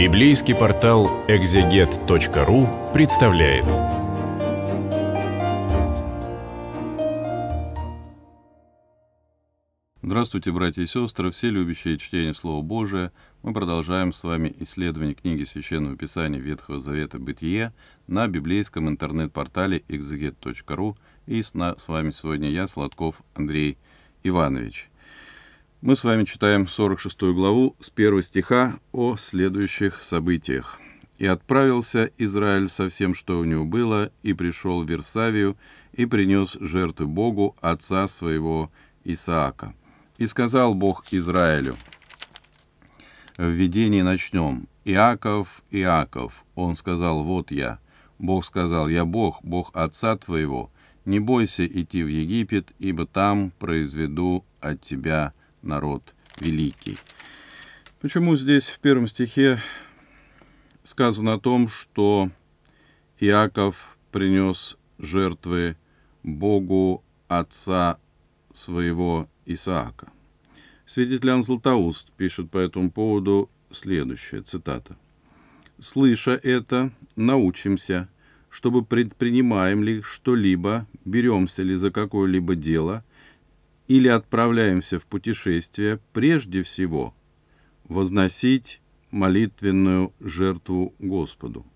Библейский портал экзегет.ру представляет. Здравствуйте, братья и сестры, все любящие чтение Слова Божия. Мы продолжаем с вами исследование книги Священного Писания Ветхого Завета «Бытие» на библейском интернет-портале экзегет.ру. И с, с вами сегодня я, Сладков Андрей Иванович. Мы с вами читаем 46 главу с 1 стиха о следующих событиях. «И отправился Израиль со всем, что у него было, и пришел в Версавию, и принес жертвы Богу, отца своего Исаака. И сказал Бог Израилю, в видении начнем. Иаков, Иаков. Он сказал, вот я. Бог сказал, я Бог, Бог отца твоего. Не бойся идти в Египет, ибо там произведу от тебя народ великий. Почему здесь в первом стихе сказано о том, что Иаков принес жертвы Богу отца своего Исаака? Свидетель Иоанн Златоуст пишет по этому поводу следующее, цитата. «Слыша это, научимся, чтобы предпринимаем ли что-либо, беремся ли за какое-либо дело, или отправляемся в путешествие, прежде всего возносить молитвенную жертву Господу.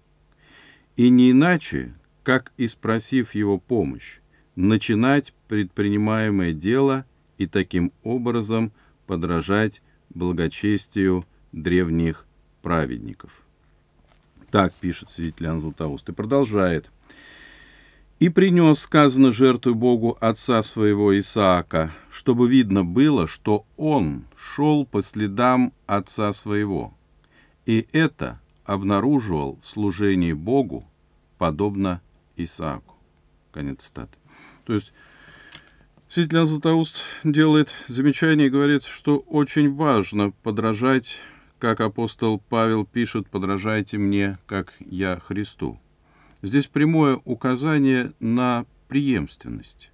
И не иначе, как и спросив Его помощь, начинать предпринимаемое дело и таким образом подражать благочестию древних праведников. Так пишет святитель Иоанн и продолжает – и принес, сказано, жертву Богу отца своего Исаака, чтобы видно было, что он шел по следам отца своего, и это обнаруживал в служении Богу, подобно Исааку». Конец цитаты. То есть, святитель Златоуст делает замечание и говорит, что очень важно подражать, как апостол Павел пишет, подражайте мне, как я Христу. Здесь прямое указание на преемственность.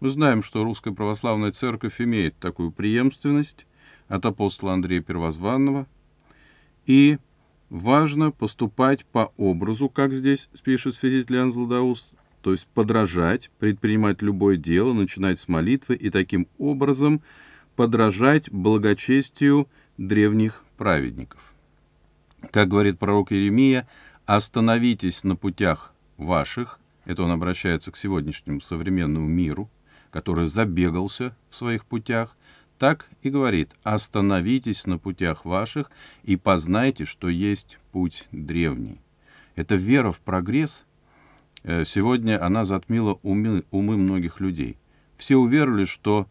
Мы знаем, что Русская Православная Церковь имеет такую преемственность от апостола Андрея Первозванного, и важно поступать по образу, как здесь пишет свидетель Иоанн Златоуст, то есть подражать, предпринимать любое дело, начинать с молитвы и таким образом подражать благочестию древних праведников. Как говорит пророк Иеремия, «Остановитесь на путях ваших», это он обращается к сегодняшнему современному миру, который забегался в своих путях, так и говорит, остановитесь на путях ваших и познайте, что есть путь древний. Это вера в прогресс, э, сегодня она затмила умы, умы многих людей. Все уверовали, что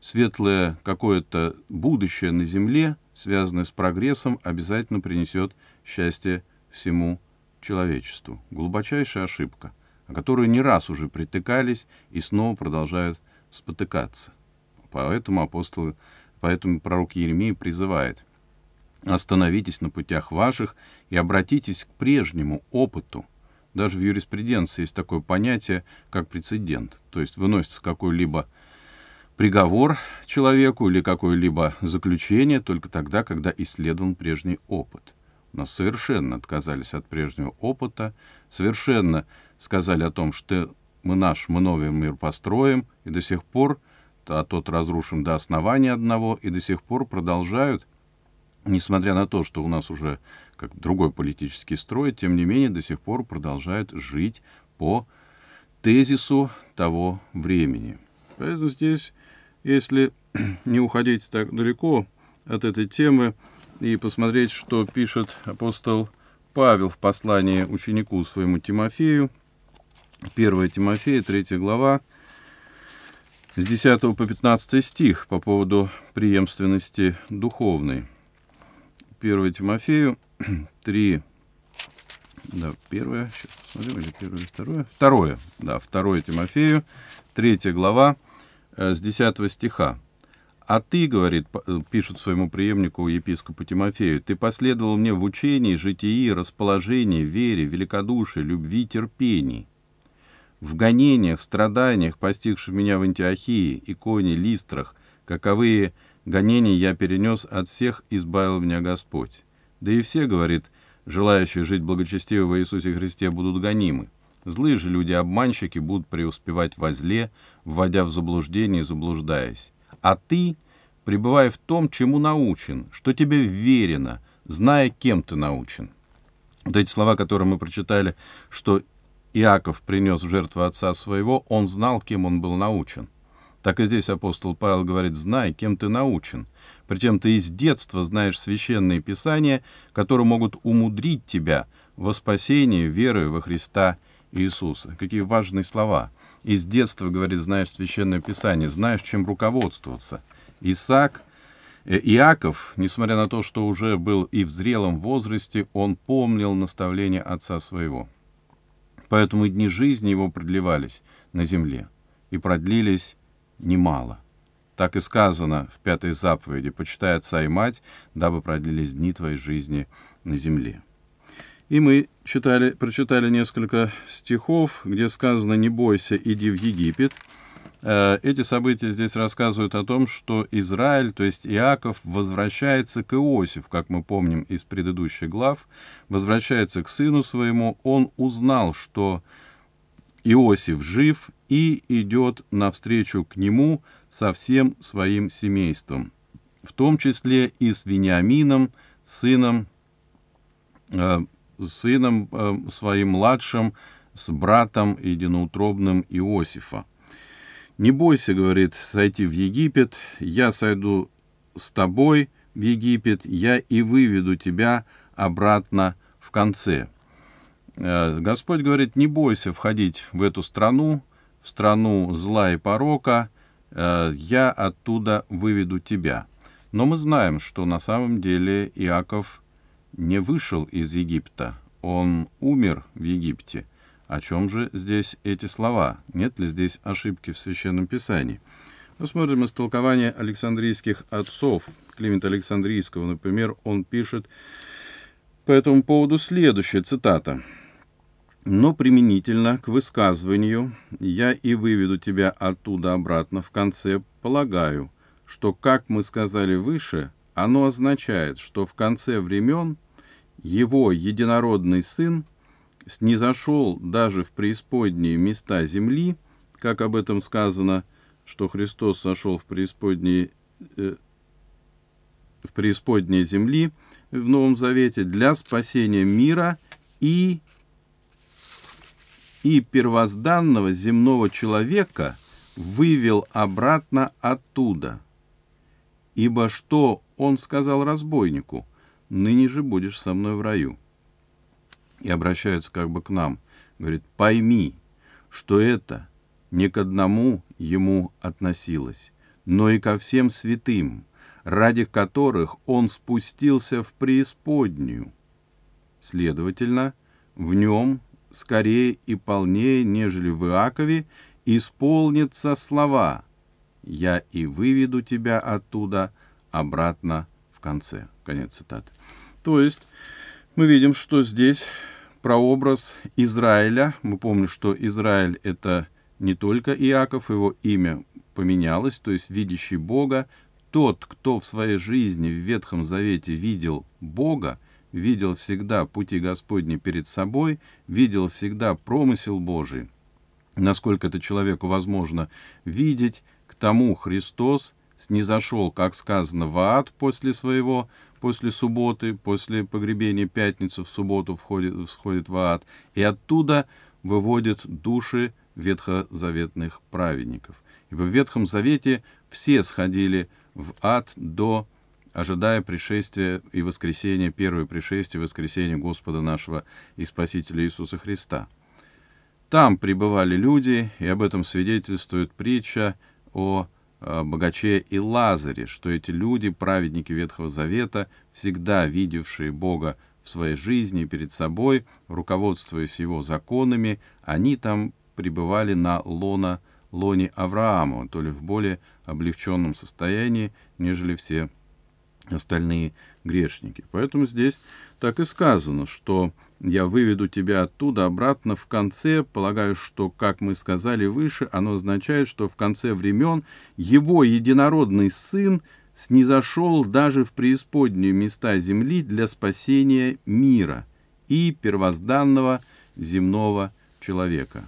светлое какое-то будущее на Земле, связанное с прогрессом, обязательно принесет счастье всему миру человечеству. Глубочайшая ошибка, о которой не раз уже притыкались и снова продолжают спотыкаться. Поэтому апостолы, поэтому пророк Еремия призывает «Остановитесь на путях ваших и обратитесь к прежнему опыту». Даже в юриспруденции есть такое понятие, как прецедент. То есть выносится какой-либо приговор человеку или какое-либо заключение только тогда, когда исследован прежний опыт. У нас совершенно отказались от прежнего опыта, совершенно сказали о том, что мы наш, мы новый мир построим, и до сих пор, а тот разрушим до основания одного, и до сих пор продолжают, несмотря на то, что у нас уже как другой политический строй, тем не менее до сих пор продолжают жить по тезису того времени. Поэтому здесь, если не уходить так далеко от этой темы, и посмотреть, что пишет апостол Павел в послании ученику своему Тимофею. 1 Тимофея, 3 глава, с 10 по 15 стих по поводу преемственности духовной. 1 Тимофею 3, да, первое, сейчас посмотрим, или первое, второе, второе, да, второе Тимофею, 3 глава, э, с 10 стиха. А ты, говорит, э, пишет своему преемнику епископу Тимофею, ты последовал мне в учении, житии, расположении, вере, великодушии, любви, терпении. В гонениях, страданиях, постигших меня в Антиохии, Иконе, Листрах, каковые гонения я перенес, от всех избавил меня Господь. Да и все, говорит, желающие жить благочестиво в Иисусе Христе будут гонимы. Злые же люди-обманщики будут преуспевать во зле, вводя в заблуждение и заблуждаясь. А ты пребывая в том, чему научен, что тебе верено, зная, кем ты научен. Вот эти слова, которые мы прочитали, что Иаков принес в жертву отца своего, он знал, кем он был научен. Так и здесь апостол Павел говорит, знай, кем ты научен. Причем ты из детства знаешь священные писания, которые могут умудрить тебя во спасении веры во Христа Иисуса. Какие важные слова. Из детства, говорит, знаешь Священное Писание, знаешь, чем руководствоваться. Исаак, э, Иаков, несмотря на то, что уже был и в зрелом возрасте, он помнил наставление отца своего. Поэтому и дни жизни его продлевались на земле. И продлились немало. Так и сказано в пятой заповеди «Почитай отца и мать, дабы продлились дни твоей жизни на земле». И мы читали, прочитали несколько стихов, где сказано «Не бойся, иди в Египет». Э, эти события здесь рассказывают о том, что Израиль, то есть Иаков, возвращается к Иосифу, как мы помним из предыдущих глав, возвращается к сыну своему. Он узнал, что Иосиф жив и идет навстречу к нему со всем своим семейством, в том числе и с Вениамином, сыном э, с сыном э, своим младшим, с братом единоутробным Иосифа. «Не бойся, — говорит, — сойти в Египет, я сойду с тобой в Египет, я и выведу тебя обратно в конце». Э, Господь говорит, не бойся входить в эту страну, в страну зла и порока, э, я оттуда выведу тебя. Но мы знаем, что на самом деле Иаков не вышел из Египта, он умер в Египте. О чем же здесь эти слова? Нет ли здесь ошибки в Священном Писании? Посмотрим ну, истолкование Александрийских отцов. Климент Александрийского, например, он пишет по этому поводу следующее, цитата. «Но применительно к высказыванию «я и выведу тебя оттуда обратно» в конце полагаю, что, как мы сказали выше, оно означает, что в конце времен его единородный сын снизошел даже в преисподние места земли, как об этом сказано, что Христос сошел в преисподние, э, в преисподние земли в Новом Завете для спасения мира и, и первозданного земного человека вывел обратно оттуда – Ибо что он сказал разбойнику? Ныне же будешь со мной в раю. И обращается как бы к нам. Говорит, пойми, что это не к одному ему относилось, но и ко всем святым, ради которых он спустился в преисподнюю. Следовательно, в нем скорее и полнее, нежели в Иакове, исполнится слова – я и выведу тебя оттуда обратно в конце». Конец цитаты. То есть мы видим, что здесь прообраз Израиля. Мы помним, что Израиль — это не только Иаков, его имя поменялось, то есть видящий Бога. Тот, кто в своей жизни в Ветхом Завете видел Бога, видел всегда пути Господни перед собой, видел всегда промысел Божий, насколько это человеку возможно видеть, тому Христос снизошел, как сказано, в ад после своего, после субботы, после погребения пятницы в субботу входит, всходит в ад, и оттуда выводит души ветхозаветных праведников. Ибо в Ветхом Завете все сходили в ад до ожидая пришествия и воскресения, первое пришествие и воскресение Господа нашего и Спасителя Иисуса Христа. Там пребывали люди, и об этом свидетельствует притча о э, богаче и Лазаре, что эти люди, праведники Ветхого Завета, всегда видевшие Бога в своей жизни перед собой, руководствуясь его законами, они там пребывали на лона, лоне Авраама, то ли в более облегченном состоянии, нежели все остальные грешники. Поэтому здесь так и сказано, что я выведу тебя оттуда обратно в конце, полагаю, что, как мы сказали выше, оно означает, что в конце времен его единородный сын снизошел даже в преисподнюю места земли для спасения мира и первозданного земного человека.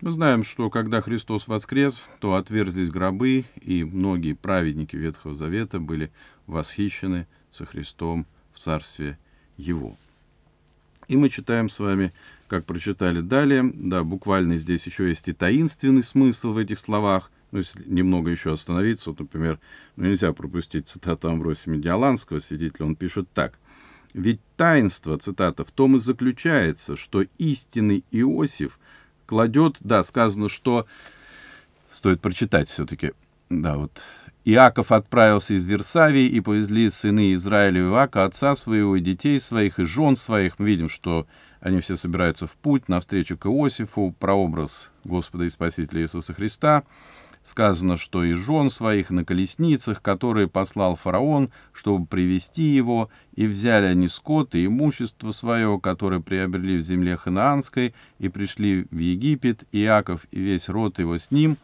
Мы знаем, что когда Христос воскрес, то отверзлись гробы, и многие праведники Ветхого Завета были восхищены со Христом в Царстве Его. И мы читаем с вами, как прочитали далее, да, буквально здесь еще есть и таинственный смысл в этих словах. Ну, если немного еще остановиться, вот, например, ну, нельзя пропустить цитату Амбросия Медиаланского, свидетеля, он пишет так. «Ведь таинство, цитата, в том и заключается, что истинный Иосиф кладет, да, сказано, что, стоит прочитать все-таки, да, вот Иаков отправился из Версавии, и повезли сыны Израиля Иака, отца своего, и детей своих, и жен своих. Мы видим, что они все собираются в путь, навстречу к Иосифу, прообраз Господа и Спасителя Иисуса Христа. Сказано, что и жен своих на колесницах, которые послал фараон, чтобы привести его, и взяли они скот и имущество свое, которое приобрели в земле Ханаанской, и пришли в Египет, Иаков и весь род его с ним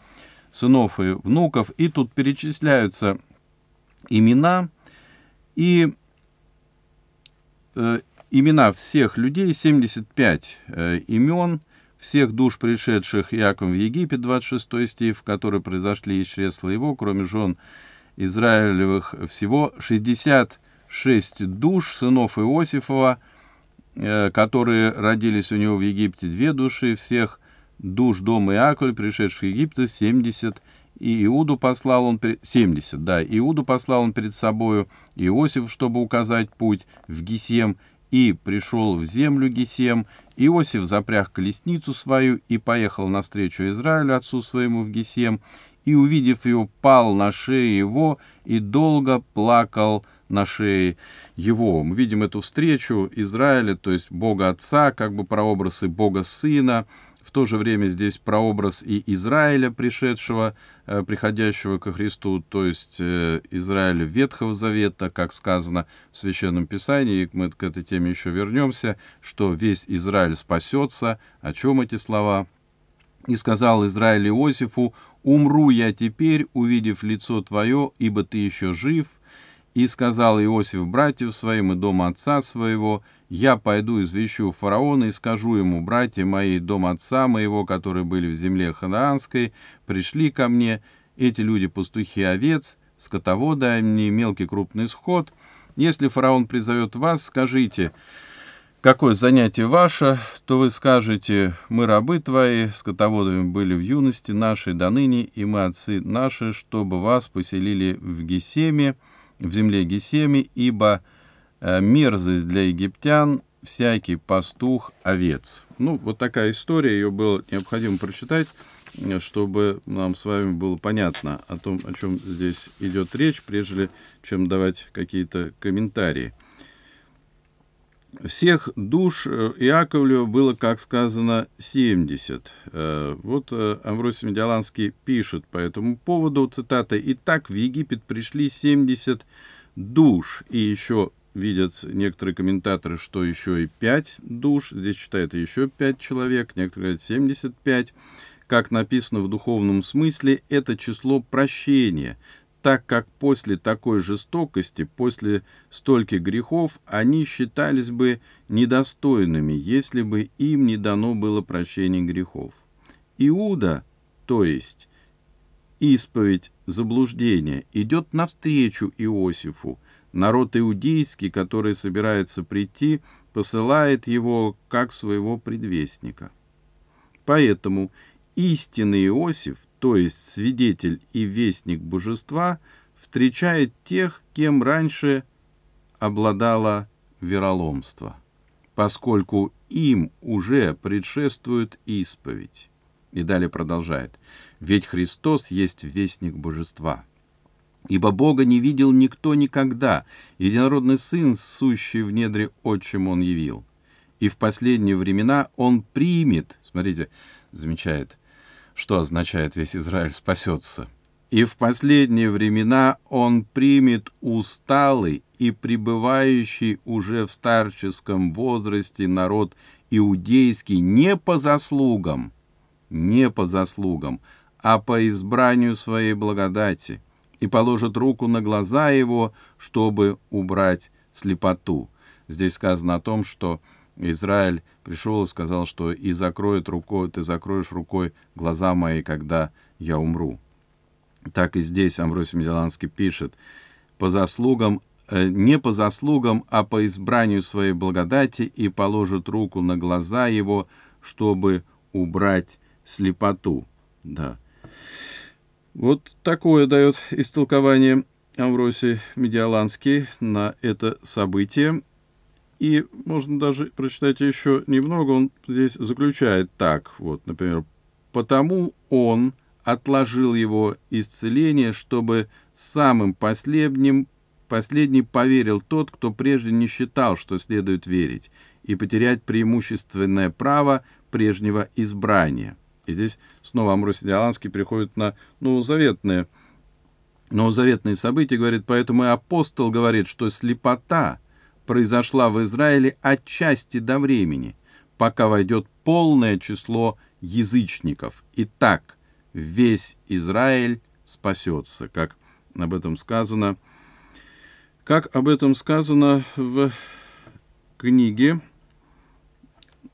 сынов и внуков. И тут перечисляются имена и э, имена всех людей, 75 э, имен всех душ, пришедших Яком в Египет, 26 стих, которые произошли из чресла его, кроме жен Израилевых, всего 66 душ сынов Иосифова, э, которые родились у него в Египте, две души всех душ дома Иакова, пришедших в Египет, 70, и Иуду послал он, 70, да, Иуду послал он перед собою Иосиф, чтобы указать путь в Гесем, и пришел в землю Гесем. Иосиф запряг колесницу свою и поехал навстречу Израилю, отцу своему, в Гесем, и, увидев его, пал на шею его и долго плакал на шее его. Мы видим эту встречу Израиля, то есть Бога Отца, как бы прообразы Бога Сына, в то же время здесь прообраз и Израиля, пришедшего, э, приходящего ко Христу, то есть э, Израиля Ветхого Завета, как сказано в Священном Писании, и мы к этой теме еще вернемся, что весь Израиль спасется. О чем эти слова? «И сказал Израиль Иосифу, «Умру я теперь, увидев лицо твое, ибо ты еще жив, и сказал Иосиф братьев своим и дома отца своего, «Я пойду извещу фараона и скажу ему, братья мои, дом отца моего, которые были в земле ханаанской, пришли ко мне, эти люди пастухи овец, скотоводы они, мелкий крупный сход. Если фараон призовет вас, скажите, какое занятие ваше, то вы скажете, мы рабы твои, скотоводами были в юности нашей до ныне, и мы отцы наши, чтобы вас поселили в Гесеме, в земле Гесеми, ибо э, мерзость для египтян всякий пастух овец. Ну, вот такая история, ее было необходимо прочитать, э, чтобы нам с вами было понятно о том, о чем здесь идет речь, прежде чем давать какие-то комментарии. Всех душ Иаковлева э, было, как сказано, 70. Э, вот э, Амвросий Медиаланский пишет по этому поводу, цитата, «И так в Египет пришли 70 душ, и еще видят некоторые комментаторы, что еще и 5 душ, здесь читают еще 5 человек, некоторые говорят 75, как написано в духовном смысле, это число прощения, так как после такой жестокости, после стольких грехов, они считались бы недостойными, если бы им не дано было прощение грехов. Иуда, то есть исповедь заблуждения, идет навстречу Иосифу. Народ иудейский, который собирается прийти, посылает его как своего предвестника. Поэтому истинный Иосиф то есть свидетель и вестник божества, встречает тех, кем раньше обладало вероломство, поскольку им уже предшествует исповедь. И далее продолжает. «Ведь Христос есть вестник божества». Ибо Бога не видел никто никогда, единородный Сын, сущий в недре отчим Он явил. И в последние времена Он примет, смотрите, замечает, что означает «весь Израиль спасется». «И в последние времена он примет усталый и пребывающий уже в старческом возрасте народ иудейский не по заслугам, не по заслугам, а по избранию своей благодати, и положит руку на глаза его, чтобы убрать слепоту». Здесь сказано о том, что Израиль пришел и сказал, что и закроет рукой, ты закроешь рукой глаза мои, когда я умру. Так и здесь Амвросий Медиланский пишет, по заслугам, э, не по заслугам, а по избранию своей благодати и положит руку на глаза его, чтобы убрать слепоту. Да. Вот такое дает истолкование Амвросий Медиаланский на это событие. И можно даже прочитать еще немного. Он здесь заключает так, вот, например, «Потому он отложил его исцеление, чтобы самым последним последний поверил тот, кто прежде не считал, что следует верить, и потерять преимущественное право прежнего избрания». И здесь снова Амросий Диаланский приходит на новозаветные, новозаветные события, говорит, «Поэтому и апостол говорит, что слепота — произошла в Израиле отчасти до времени, пока войдет полное число язычников. И так весь Израиль спасется, как об этом сказано. Как об этом сказано в книге,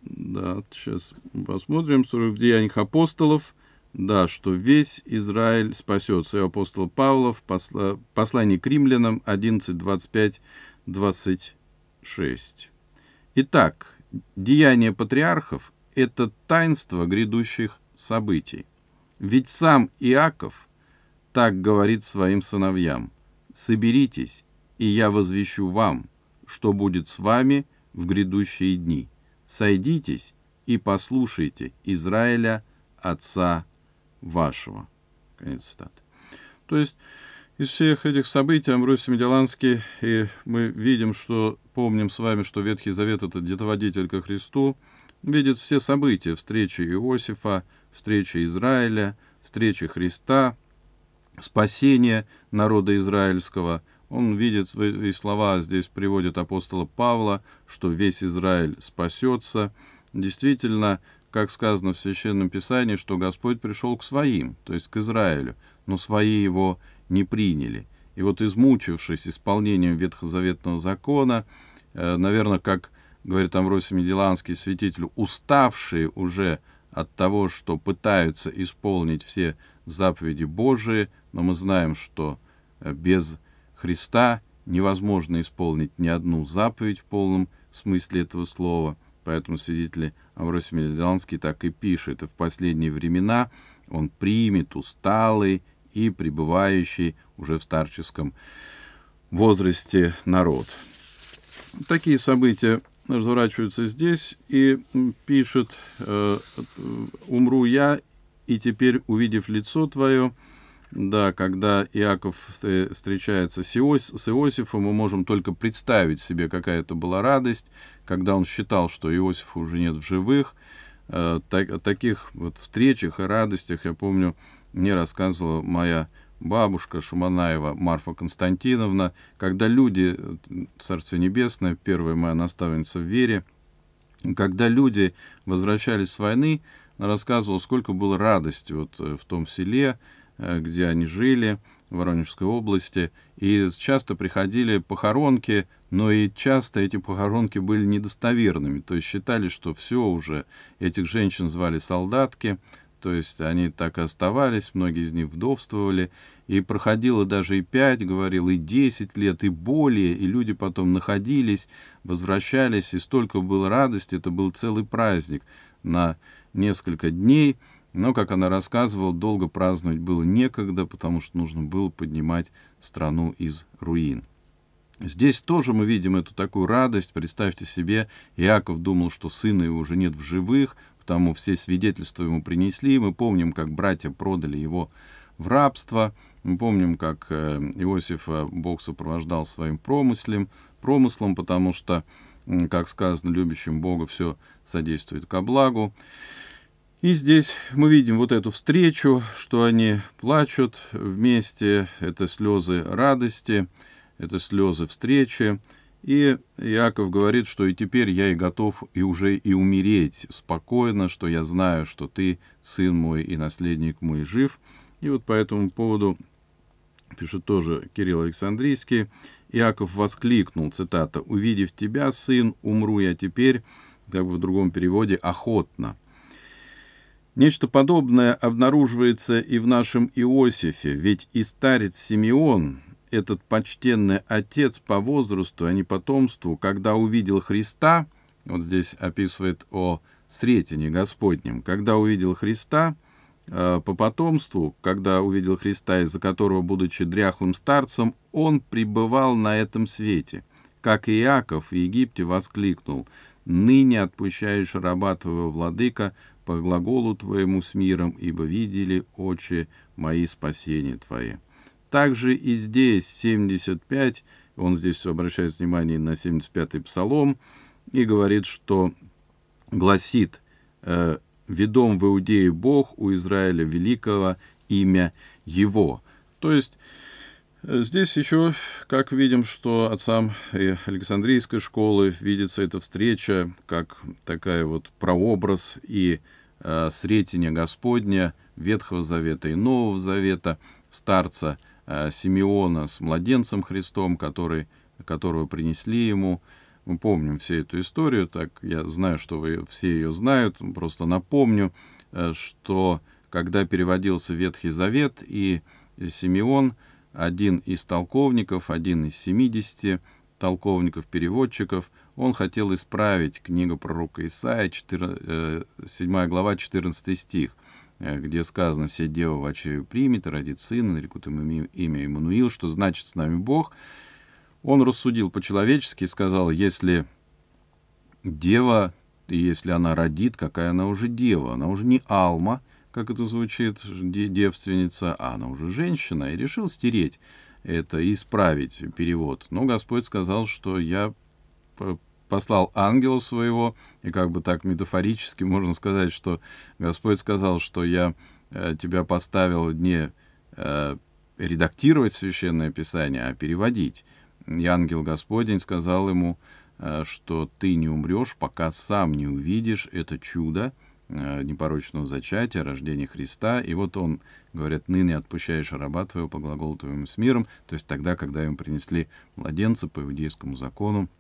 да, сейчас посмотрим, в Деяниях апостолов, да, что весь Израиль спасется. И апостол Павлов, посла, послание к римлянам 11, 25, 26. 6. Итак, деяния патриархов – это таинство грядущих событий. Ведь сам Иаков так говорит своим сыновьям «Соберитесь, и я возвещу вам, что будет с вами в грядущие дни. Сойдитесь и послушайте Израиля, отца вашего». Конец цитаты. То есть из всех этих событий Амбросий Меделанский, и мы видим, что помним с вами, что Ветхий Завет — это детоводитель ко Христу, видит все события — встречи Иосифа, встречи Израиля, встречи Христа, спасение народа израильского. Он видит свои слова, здесь приводит апостола Павла, что весь Израиль спасется. Действительно, как сказано в Священном Писании, что Господь пришел к своим, то есть к Израилю, но свои его не приняли. И вот измучившись исполнением ветхозаветного закона, э, наверное, как говорит Амвросий Медиланский, святитель, уставшие уже от того, что пытаются исполнить все заповеди Божии, но мы знаем, что э, без Христа невозможно исполнить ни одну заповедь в полном смысле этого слова. Поэтому свидетель Амвросий Медиланский так и пишет, и в последние времена он примет усталый, и пребывающий уже в старческом возрасте народ. Такие события разворачиваются здесь и пишет э, э, «Умру я, и теперь, увидев лицо твое, да, когда Иаков встречается с, Иос, с Иосифом, мы можем только представить себе, какая это была радость, когда он считал, что Иосиф уже нет в живых. Э, так, о таких вот встречах и радостях, я помню, мне рассказывала моя бабушка Шуманаева Марфа Константиновна, когда люди, Царство Небесное, первая моя наставница в вере, когда люди возвращались с войны, она рассказывала, сколько было радости вот э, в том селе, э, где они жили, в Воронежской области, и часто приходили похоронки, но и часто эти похоронки были недостоверными, то есть считали, что все уже, этих женщин звали солдатки, то есть они так и оставались, многие из них вдовствовали, и проходило даже и 5, говорил, и 10 лет, и более, и люди потом находились, возвращались, и столько было радости, это был целый праздник на несколько дней, но, как она рассказывала, долго праздновать было некогда, потому что нужно было поднимать страну из руин. Здесь тоже мы видим эту такую радость. Представьте себе, Иаков думал, что сына его уже нет в живых, потому все свидетельства ему принесли. Мы помним, как братья продали его в рабство. Мы помним, как э, Иосифа Бог сопровождал своим промыслом, промыслом потому что, как сказано, любящим Бога все содействует ко благу. И здесь мы видим вот эту встречу, что они плачут вместе, это слезы радости, это слезы встречи, и Иаков говорит, что и теперь я и готов и уже и умереть спокойно, что я знаю, что ты, сын мой и наследник мой, жив. И вот по этому поводу пишет тоже Кирилл Александрийский, Иаков воскликнул, цитата, «Увидев тебя, сын, умру я теперь», как бы в другом переводе, «охотно». Нечто подобное обнаруживается и в нашем Иосифе, ведь и старец Симеон, этот почтенный отец по возрасту, а не потомству, когда увидел Христа, вот здесь описывает о Сретине Господнем, когда увидел Христа э, по потомству, когда увидел Христа, из-за которого, будучи дряхлым старцем, он пребывал на этом свете. Как и Иаков в Египте воскликнул, «Ныне отпущаешь раба твоего владыка по глаголу твоему с миром, ибо видели очи мои спасения твои». Также и здесь 75, он здесь обращает внимание на 75-й псалом и говорит, что гласит э, «Ведом в Иудее Бог, у Израиля великого имя Его». То есть э, Здесь еще, как видим, что отцам и э, Александрийской школы видится эта встреча как такая вот прообраз и э, сретение Господня Ветхого Завета и Нового Завета, старца – Э, Симеона с младенцем Христом, который, которого принесли ему. Мы помним всю эту историю, так я знаю, что вы все ее знают, просто напомню, э, что когда переводился Ветхий Завет, и Симеон, один из толковников, один из 70 толковников-переводчиков, он хотел исправить книгу пророка Исаия, 4, 7 э, глава, 14 стих. Э, где сказано «Се дева в очею примет, родит сына, нарекут ему имя Иммануил», что значит «С нами Бог». Он рассудил по-человечески и сказал, если дева, и если она родит, какая она уже дева, она уже не алма, как это звучит, девственница, а она уже женщина, и решил стереть это и исправить перевод. Но Господь сказал, что я послал ангела своего, и как бы так метафорически можно сказать, что Господь сказал, что я э, тебя поставил не э, редактировать Священное Писание, а переводить. И ангел Господень сказал ему, э, что ты не умрешь, пока сам не увидишь это чудо непорочного зачатия, рождения Христа. И вот он, говорит: ныне отпущаешь раба твоего по глаголу твоему с миром, то есть тогда, когда им принесли младенца по иудейскому закону,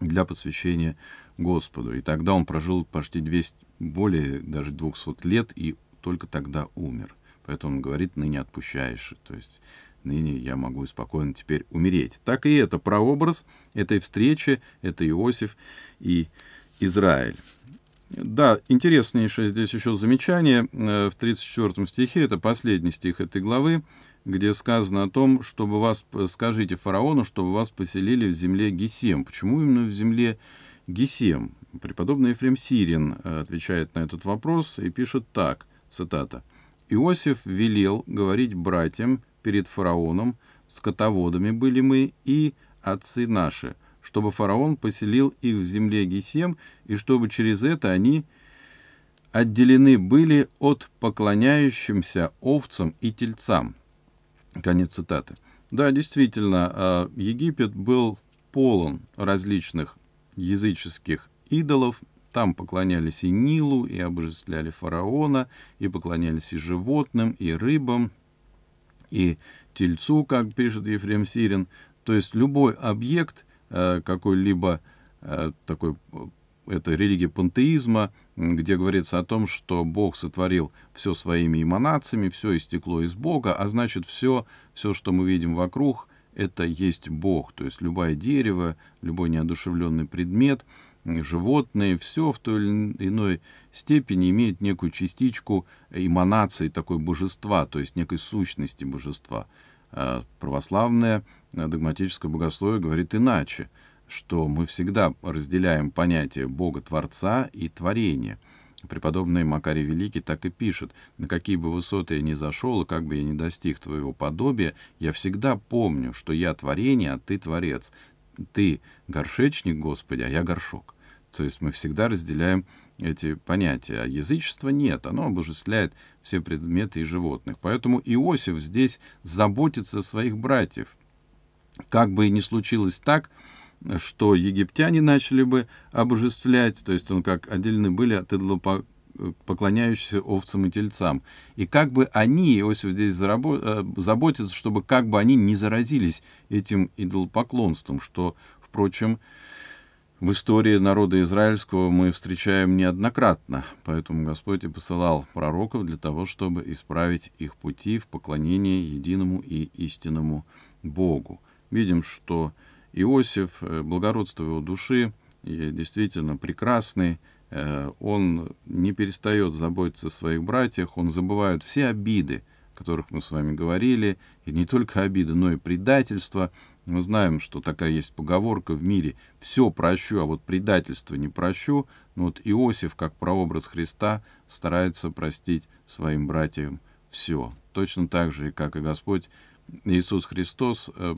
для посвящения Господу. И тогда он прожил почти 200, более даже 200 лет и только тогда умер. Поэтому он говорит, ныне отпущаешь. То есть ныне я могу спокойно теперь умереть. Так и это прообраз этой встречи, это Иосиф и Израиль. Да, интереснейшее здесь еще замечание э, в 34 стихе, это последний стих этой главы где сказано о том, чтобы вас, скажите фараону, чтобы вас поселили в земле Гесем. Почему именно в земле Гесем? Преподобный Ефрем Сирин э, отвечает на этот вопрос и пишет так, цитата. «Иосиф велел говорить братьям перед фараоном, скотоводами были мы и отцы наши, чтобы фараон поселил их в земле Гесем, и чтобы через это они отделены были от поклоняющимся овцам и тельцам». Конец цитаты. Да, действительно, э, Египет был полон различных языческих идолов. Там поклонялись и Нилу, и обожествляли фараона, и поклонялись и животным, и рыбам, и тельцу, как пишет Ефрем Сирин. То есть любой объект э, какой-либо э, такой это религия пантеизма, где говорится о том, что Бог сотворил все своими эманациями, все истекло из Бога, а значит, все, все, что мы видим вокруг, это есть Бог. То есть любое дерево, любой неодушевленный предмет, животные, все в той или иной степени имеет некую частичку эманации такой божества, то есть некой сущности божества. А православное э, догматическое богословие говорит иначе — что мы всегда разделяем понятие Бога-творца и творения. Преподобный Макарий Великий так и пишет, «На какие бы высоты я ни зашел, и как бы я ни достиг твоего подобия, я всегда помню, что я творение, а ты творец. Ты горшечник, Господи, а я горшок». То есть мы всегда разделяем эти понятия. А язычества нет, оно обожествляет все предметы и животных. Поэтому Иосиф здесь заботится о своих братьев. Как бы и ни случилось так, что египтяне начали бы обожествлять, то есть он как отдельно были от идола э, поклоняющихся овцам и тельцам. И как бы они, Иосиф здесь э, заботится, чтобы как бы они не заразились этим идолопоклонством, что, впрочем, в истории народа израильского мы встречаем неоднократно. Поэтому Господь и посылал пророков для того, чтобы исправить их пути в поклонении единому и истинному Богу. Видим, что Иосиф, э, благородство его души, действительно прекрасный, э, он не перестает заботиться о своих братьях, он забывает все обиды, о которых мы с вами говорили, и не только обиды, но и предательство. Мы знаем, что такая есть поговорка в мире «все прощу, а вот предательство не прощу». Но вот Иосиф, как прообраз Христа, старается простить своим братьям все. Точно так же, как и Господь Иисус Христос э,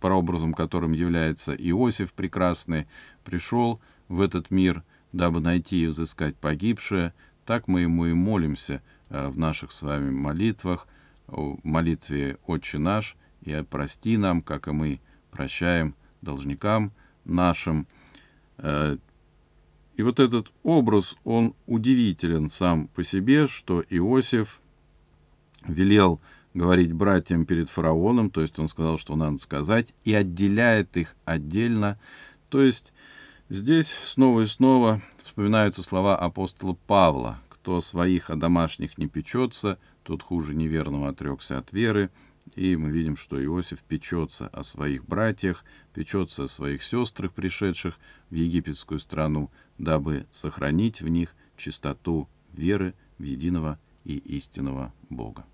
прообразом которым является Иосиф Прекрасный, пришел в этот мир, дабы найти и взыскать погибшее, так мы ему и молимся э, в наших с вами молитвах, в молитве «Отче наш» и «Прости нам, как и мы прощаем должникам нашим». Э, и вот этот образ, он удивителен сам по себе, что Иосиф велел говорить братьям перед фараоном, то есть он сказал, что надо сказать, и отделяет их отдельно. То есть здесь снова и снова вспоминаются слова апостола Павла, кто своих о а домашних не печется, тот хуже неверного отрекся от веры, и мы видим, что Иосиф печется о своих братьях, печется о своих сестрах, пришедших в египетскую страну, дабы сохранить в них чистоту веры в единого и истинного Бога.